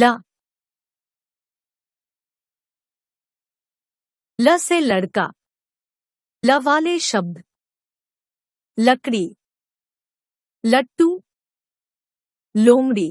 ल ल से लड़का ल वाले शब्द लकड़ी लट्टू लोमड़ी